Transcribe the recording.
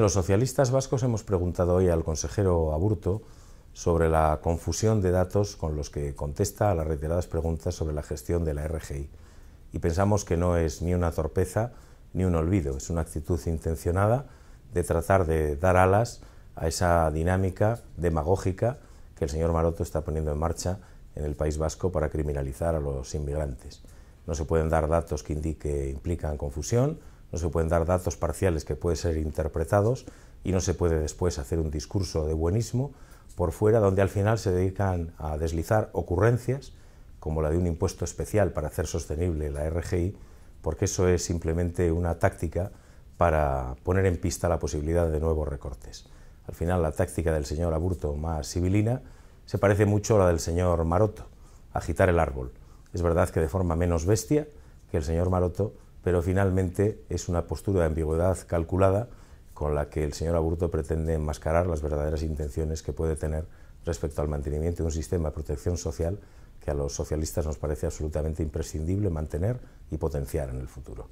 los socialistas vascos hemos preguntado hoy al consejero Aburto sobre la confusión de datos con los que contesta a las reiteradas preguntas sobre la gestión de la RGI. Y pensamos que no es ni una torpeza ni un olvido, es una actitud intencionada de tratar de dar alas a esa dinámica demagógica que el señor Maroto está poniendo en marcha en el País Vasco para criminalizar a los inmigrantes. No se pueden dar datos que indique, implican confusión, no se pueden dar datos parciales que pueden ser interpretados y no se puede después hacer un discurso de buenismo por fuera donde al final se dedican a deslizar ocurrencias como la de un impuesto especial para hacer sostenible la RGI, porque eso es simplemente una táctica para poner en pista la posibilidad de nuevos recortes. Al final la táctica del señor Aburto más sibilina se parece mucho a la del señor Maroto, agitar el árbol. Es verdad que de forma menos bestia que el señor Maroto, pero finalmente es una postura de ambigüedad calculada con la que el señor Aburto pretende enmascarar las verdaderas intenciones que puede tener respecto al mantenimiento de un sistema de protección social que a los socialistas nos parece absolutamente imprescindible mantener y potenciar en el futuro.